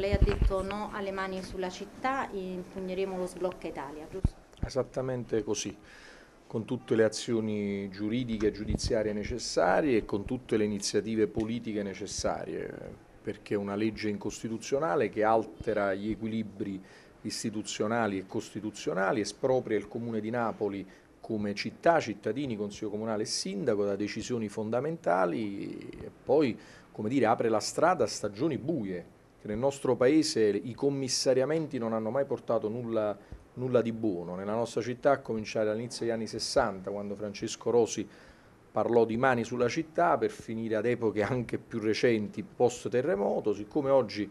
lei ha detto no alle mani sulla città, impugneremo lo sblocca Italia, giusto? Esattamente così, con tutte le azioni giuridiche e giudiziarie necessarie e con tutte le iniziative politiche necessarie, perché è una legge incostituzionale che altera gli equilibri istituzionali e costituzionali, espropria il Comune di Napoli come città, cittadini, Consiglio Comunale e Sindaco da decisioni fondamentali e poi come dire, apre la strada a stagioni buie che nel nostro paese i commissariamenti non hanno mai portato nulla, nulla di buono. Nella nostra città, a cominciare all'inizio degli anni 60, quando Francesco Rosi parlò di mani sulla città, per finire ad epoche anche più recenti, post terremoto, siccome oggi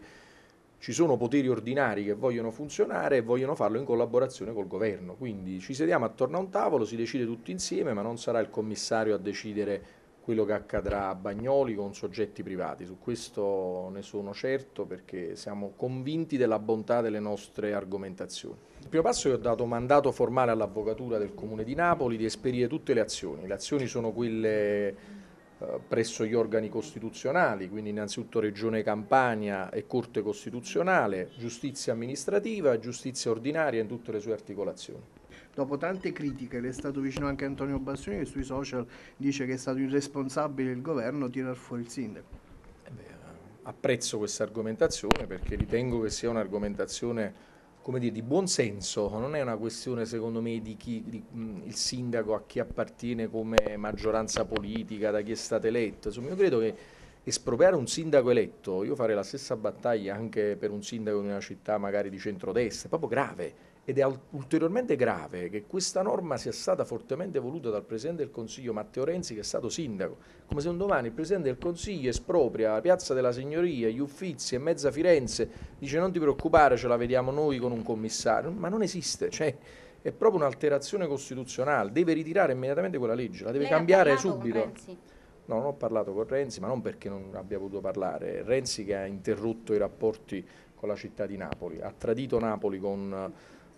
ci sono poteri ordinari che vogliono funzionare e vogliono farlo in collaborazione col governo. Quindi ci sediamo attorno a un tavolo, si decide tutti insieme, ma non sarà il commissario a decidere quello che accadrà a Bagnoli con soggetti privati. Su questo ne sono certo perché siamo convinti della bontà delle nostre argomentazioni. Il primo passo è che ho dato mandato formale all'Avvocatura del Comune di Napoli di esperire tutte le azioni. Le azioni sono quelle eh, presso gli organi costituzionali, quindi innanzitutto Regione Campania e Corte Costituzionale, giustizia amministrativa, giustizia ordinaria in tutte le sue articolazioni dopo tante critiche, le è stato vicino anche Antonio Bassoni che sui social dice che è stato irresponsabile il governo tirar fuori il sindaco. Eh apprezzo questa argomentazione perché ritengo che sia un'argomentazione come dire, di buon senso, non è una questione secondo me di chi di, mh, il sindaco a chi appartiene come maggioranza politica, da chi è stato eletto. Insomma, io credo che espropriare un sindaco eletto, io farei la stessa battaglia anche per un sindaco di una città magari di centrodestra, è proprio grave ed è ulteriormente grave che questa norma sia stata fortemente voluta dal Presidente del Consiglio Matteo Renzi che è stato sindaco, come se un domani il Presidente del Consiglio espropria la Piazza della Signoria, gli Uffizi e mezza Firenze, dice non ti preoccupare ce la vediamo noi con un commissario, ma non esiste, cioè è proprio un'alterazione costituzionale, deve ritirare immediatamente quella legge, la deve Lei cambiare subito. No, non ho parlato con Renzi, ma non perché non abbia potuto parlare, Renzi che ha interrotto i rapporti con la città di Napoli, ha tradito Napoli con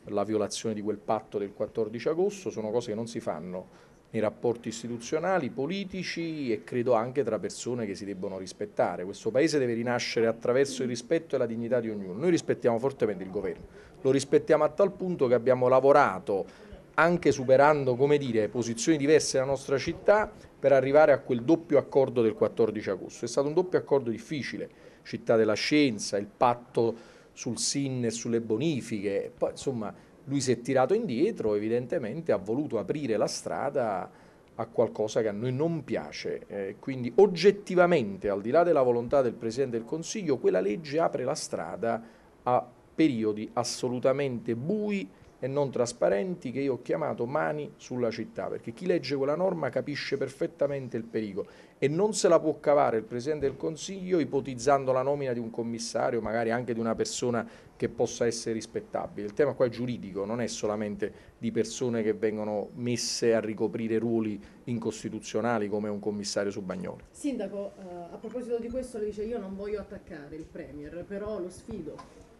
la violazione di quel patto del 14 agosto, sono cose che non si fanno nei rapporti istituzionali, politici e credo anche tra persone che si debbono rispettare. Questo Paese deve rinascere attraverso il rispetto e la dignità di ognuno. Noi rispettiamo fortemente il governo, lo rispettiamo a tal punto che abbiamo lavorato anche superando come dire, posizioni diverse nella nostra città per arrivare a quel doppio accordo del 14 agosto. È stato un doppio accordo difficile, città della scienza, il patto sul SIN e sulle bonifiche. Poi, insomma, lui si è tirato indietro, evidentemente ha voluto aprire la strada a qualcosa che a noi non piace. Eh, quindi oggettivamente, al di là della volontà del Presidente del Consiglio, quella legge apre la strada a periodi assolutamente bui e non trasparenti che io ho chiamato mani sulla città, perché chi legge quella norma capisce perfettamente il pericolo e non se la può cavare il Presidente del Consiglio ipotizzando la nomina di un commissario, magari anche di una persona che possa essere rispettabile. Il tema qua è giuridico, non è solamente di persone che vengono messe a ricoprire ruoli incostituzionali come un commissario su Bagnoli. Sindaco, eh, a proposito di questo, le dice io non voglio attaccare il Premier, però lo sfido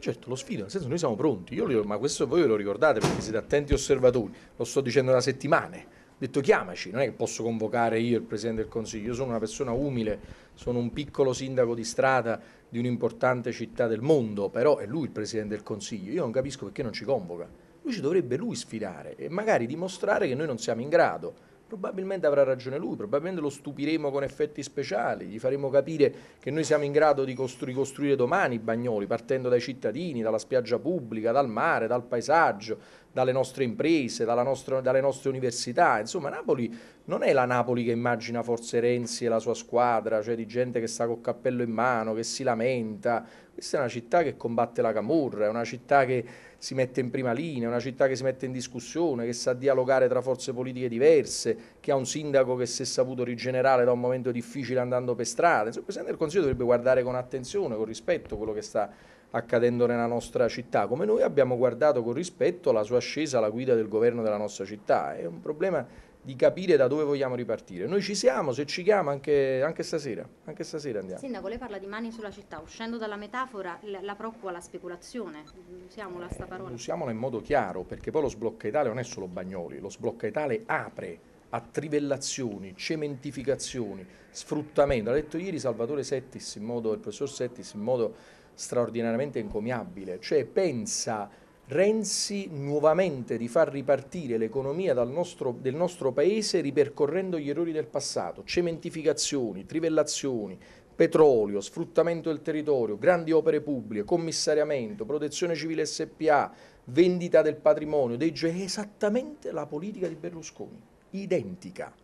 Certo, lo sfido, nel senso noi siamo pronti, io ma questo voi ve lo ricordate perché siete attenti osservatori, lo sto dicendo da settimane, ho detto chiamaci, non è che posso convocare io il Presidente del Consiglio, io sono una persona umile, sono un piccolo sindaco di strada di un'importante città del mondo, però è lui il Presidente del Consiglio, io non capisco perché non ci convoca, lui ci dovrebbe lui sfidare e magari dimostrare che noi non siamo in grado, probabilmente avrà ragione lui, probabilmente lo stupiremo con effetti speciali, gli faremo capire che noi siamo in grado di ricostruire domani i bagnoli, partendo dai cittadini, dalla spiaggia pubblica, dal mare, dal paesaggio, dalle nostre imprese, nostra, dalle nostre università. Insomma, Napoli non è la Napoli che immagina forse Renzi e la sua squadra, cioè di gente che sta col cappello in mano, che si lamenta. Questa è una città che combatte la camorra, è una città che si mette in prima linea, una città che si mette in discussione, che sa dialogare tra forze politiche diverse, che ha un sindaco che si è saputo rigenerare da un momento difficile andando per strada. Insomma, il Presidente del Consiglio dovrebbe guardare con attenzione, con rispetto quello che sta accadendo nella nostra città, come noi abbiamo guardato con rispetto la sua ascesa alla guida del governo della nostra città. È un problema di capire da dove vogliamo ripartire. Noi ci siamo, se ci chiama anche, anche, stasera, anche stasera andiamo. Sindaco, lei parla di mani sulla città, uscendo dalla metafora, la, la procua, la speculazione, usiamola sta parola. usiamola in modo chiaro, perché poi lo sblocca Italia non è solo Bagnoli, lo sblocca Italia apre a trivellazioni, cementificazioni, sfruttamento. L'ha detto ieri Salvatore Settis, in modo, il professor Settis, in modo straordinariamente encomiabile, cioè pensa Renzi nuovamente di far ripartire l'economia nostro, del nostro paese ripercorrendo gli errori del passato, cementificazioni, trivellazioni, petrolio, sfruttamento del territorio, grandi opere pubbliche, commissariamento, protezione civile SPA, vendita del patrimonio, dei è esattamente la politica di Berlusconi, identica.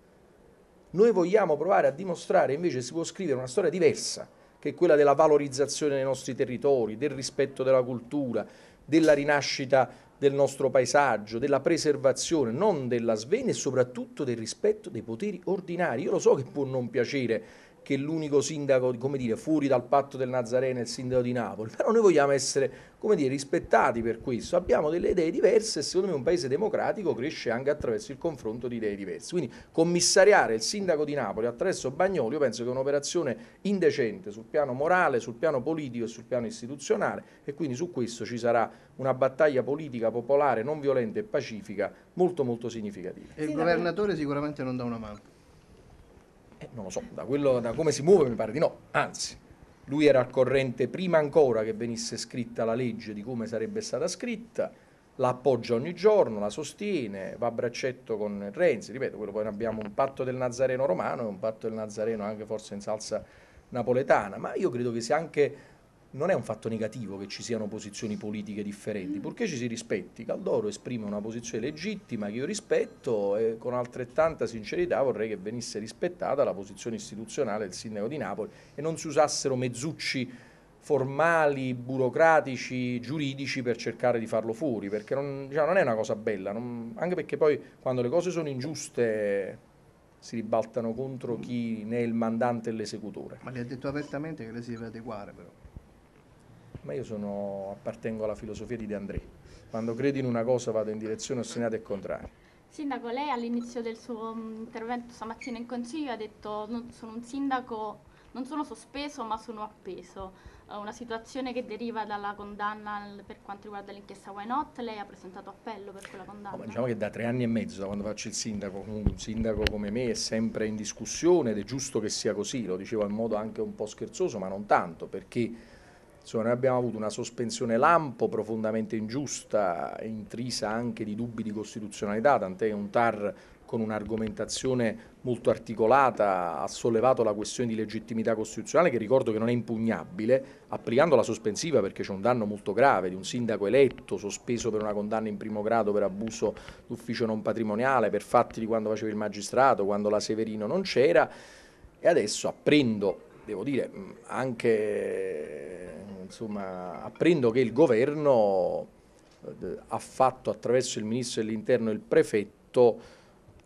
Noi vogliamo provare a dimostrare invece si può scrivere una storia diversa, che è quella della valorizzazione dei nostri territori, del rispetto della cultura, della rinascita del nostro paesaggio, della preservazione, non della svena e soprattutto del rispetto dei poteri ordinari. Io lo so che può non piacere che l'unico sindaco, come dire, fuori dal patto del Nazareno è il sindaco di Napoli, però noi vogliamo essere, come dire, rispettati per questo, abbiamo delle idee diverse e secondo me un paese democratico cresce anche attraverso il confronto di idee diverse, quindi commissariare il sindaco di Napoli attraverso Bagnoli io penso che è un'operazione indecente sul piano morale, sul piano politico e sul piano istituzionale e quindi su questo ci sarà una battaglia politica popolare non violenta e pacifica molto molto significativa. E il governatore sicuramente non dà una mano. Eh, non lo so, da, quello, da come si muove mi pare di no, anzi, lui era al corrente prima ancora che venisse scritta la legge di come sarebbe stata scritta, la appoggia ogni giorno, la sostiene, va a braccetto con Renzi, ripeto, quello poi abbiamo un patto del Nazareno romano e un patto del Nazareno anche forse in salsa napoletana, ma io credo che sia anche non è un fatto negativo che ci siano posizioni politiche differenti, mm. purché ci si rispetti. Caldoro esprime una posizione legittima che io rispetto e con altrettanta sincerità vorrei che venisse rispettata la posizione istituzionale del sindaco di Napoli e non si usassero mezzucci formali, burocratici, giuridici per cercare di farlo fuori, perché non, diciamo, non è una cosa bella, non, anche perché poi quando le cose sono ingiuste si ribaltano contro mm. chi ne è il mandante e l'esecutore. Ma le ha detto apertamente che lei si deve adeguare però ma io sono, appartengo alla filosofia di De André. Quando credo in una cosa vado in direzione ostinata e contraria. Sindaco, lei all'inizio del suo mm, intervento stamattina in consiglio ha detto non sono un sindaco, non sono sospeso ma sono appeso. Eh, una situazione che deriva dalla condanna per quanto riguarda l'inchiesta Why Not, lei ha presentato appello per quella condanna? No, diciamo che da tre anni e mezzo, da quando faccio il sindaco, un sindaco come me è sempre in discussione ed è giusto che sia così, lo dicevo in modo anche un po' scherzoso ma non tanto perché Insomma, cioè, noi abbiamo avuto una sospensione lampo profondamente ingiusta, intrisa anche di dubbi di costituzionalità, tant'è che un TAR con un'argomentazione molto articolata ha sollevato la questione di legittimità costituzionale che ricordo che non è impugnabile, applicando la sospensiva perché c'è un danno molto grave di un sindaco eletto sospeso per una condanna in primo grado per abuso d'ufficio non patrimoniale, per fatti di quando faceva il magistrato, quando la Severino non c'era e adesso apprendo devo dire, mm, anche insomma, apprendo che il governo eh, ha fatto attraverso il ministro dell'interno e il prefetto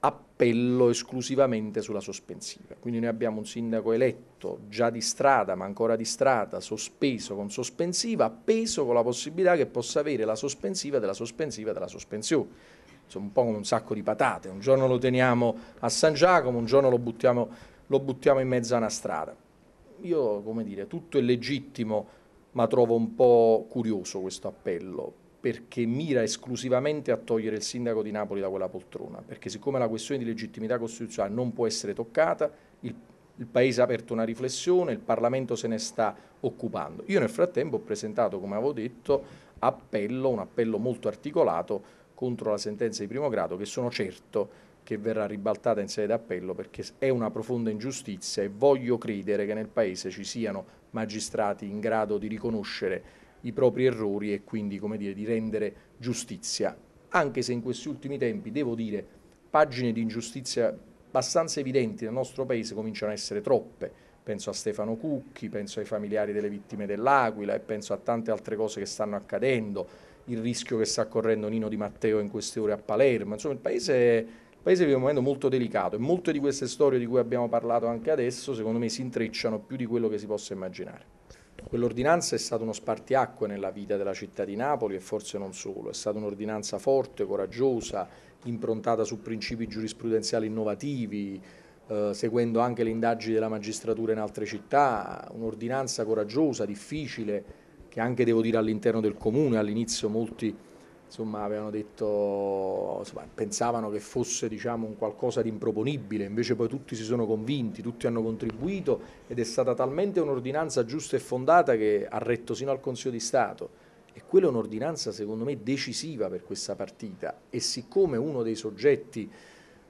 appello esclusivamente sulla sospensiva. Quindi noi abbiamo un sindaco eletto già di strada, ma ancora di strada, sospeso con sospensiva, appeso con la possibilità che possa avere la sospensiva della sospensiva della sospensione. Insomma, un po' come un sacco di patate. Un giorno lo teniamo a San Giacomo, un giorno lo buttiamo, lo buttiamo in mezzo a una strada io, come dire, tutto è legittimo, ma trovo un po' curioso questo appello, perché mira esclusivamente a togliere il sindaco di Napoli da quella poltrona, perché siccome la questione di legittimità costituzionale non può essere toccata, il, il Paese ha aperto una riflessione, il Parlamento se ne sta occupando. Io nel frattempo ho presentato, come avevo detto, appello, un appello molto articolato contro la sentenza di primo grado, che sono certo che verrà ribaltata in sede d'appello perché è una profonda ingiustizia e voglio credere che nel Paese ci siano magistrati in grado di riconoscere i propri errori e quindi dire, di rendere giustizia, anche se in questi ultimi tempi, devo dire, pagine di ingiustizia abbastanza evidenti nel nostro Paese cominciano a essere troppe. Penso a Stefano Cucchi, penso ai familiari delle vittime dell'Aquila e penso a tante altre cose che stanno accadendo, il rischio che sta correndo Nino Di Matteo in queste ore a Palermo. Insomma, il Paese paese vive un momento molto delicato e molte di queste storie di cui abbiamo parlato anche adesso, secondo me, si intrecciano più di quello che si possa immaginare. Quell'ordinanza è stata uno spartiacque nella vita della città di Napoli e forse non solo, è stata un'ordinanza forte, coraggiosa, improntata su principi giurisprudenziali innovativi, eh, seguendo anche le indagini della magistratura in altre città, un'ordinanza coraggiosa, difficile, che anche devo dire all'interno del comune all'inizio molti insomma, avevano detto, insomma, pensavano che fosse diciamo, un qualcosa di improponibile, invece poi tutti si sono convinti, tutti hanno contribuito ed è stata talmente un'ordinanza giusta e fondata che ha retto sino al Consiglio di Stato. E quella è un'ordinanza secondo me decisiva per questa partita e siccome uno dei soggetti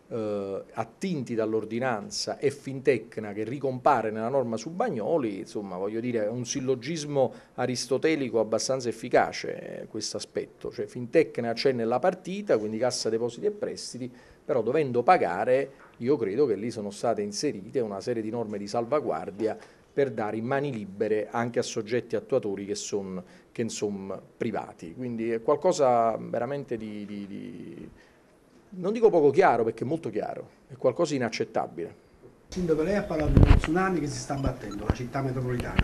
eh, attinti dall'ordinanza e fintecna che ricompare nella norma su Bagnoli, insomma voglio dire è un sillogismo aristotelico abbastanza efficace eh, questo aspetto, cioè fintecna c'è nella partita, quindi cassa depositi e prestiti, però dovendo pagare io credo che lì sono state inserite una serie di norme di salvaguardia per dare in mani libere anche a soggetti attuatori che sono privati, quindi è qualcosa veramente di, di, di non dico poco chiaro perché è molto chiaro, è qualcosa di inaccettabile. Sindaco, lei ha parlato di uno tsunami che si sta abbattendo, la città metropolitana.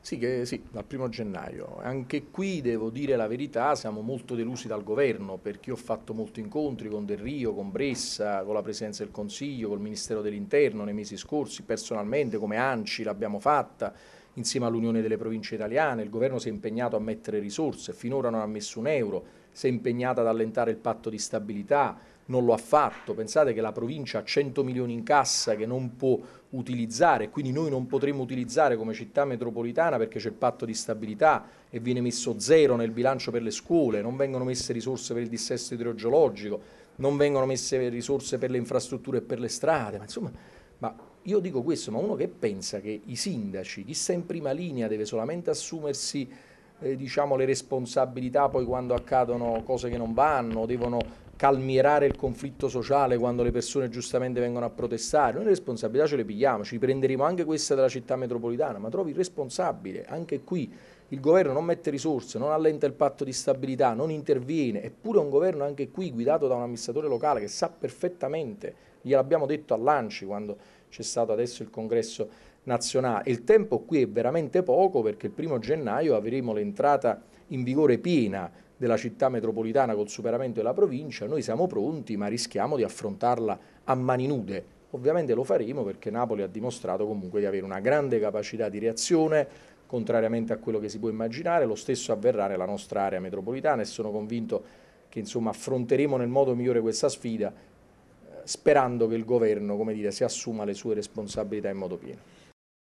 Sì, che, sì, dal primo gennaio. Anche qui devo dire la verità, siamo molto delusi dal governo perché io ho fatto molti incontri con Del Rio, con Bressa, con la presenza del Consiglio, col Ministero dell'Interno nei mesi scorsi, personalmente come ANCI l'abbiamo fatta insieme all'Unione delle Province Italiane, il governo si è impegnato a mettere risorse, finora non ha messo un euro, si è impegnata ad allentare il patto di stabilità, non lo ha fatto. Pensate che la provincia ha 100 milioni in cassa che non può utilizzare, quindi noi non potremo utilizzare come città metropolitana perché c'è il patto di stabilità e viene messo zero nel bilancio per le scuole, non vengono messe risorse per il dissesto idrogeologico, non vengono messe risorse per le infrastrutture e per le strade, ma insomma, ma io dico questo, ma uno che pensa che i sindaci, chi sta in prima linea deve solamente assumersi eh, diciamo, le responsabilità poi quando accadono cose che non vanno, devono calmierare il conflitto sociale quando le persone giustamente vengono a protestare. Noi le responsabilità ce le pigliamo, ci prenderemo anche questa della città metropolitana, ma trovi il responsabile, anche qui il governo non mette risorse, non allenta il patto di stabilità, non interviene, eppure un governo anche qui guidato da un amministratore locale che sa perfettamente, gliel'abbiamo detto a Lanci quando c'è stato adesso il congresso nazionale. Il tempo qui è veramente poco perché il primo gennaio avremo l'entrata in vigore piena della città metropolitana col superamento della provincia, noi siamo pronti ma rischiamo di affrontarla a mani nude. Ovviamente lo faremo perché Napoli ha dimostrato comunque di avere una grande capacità di reazione, contrariamente a quello che si può immaginare, lo stesso avverrà nella nostra area metropolitana e sono convinto che insomma, affronteremo nel modo migliore questa sfida eh, sperando che il governo dire, si assuma le sue responsabilità in modo pieno.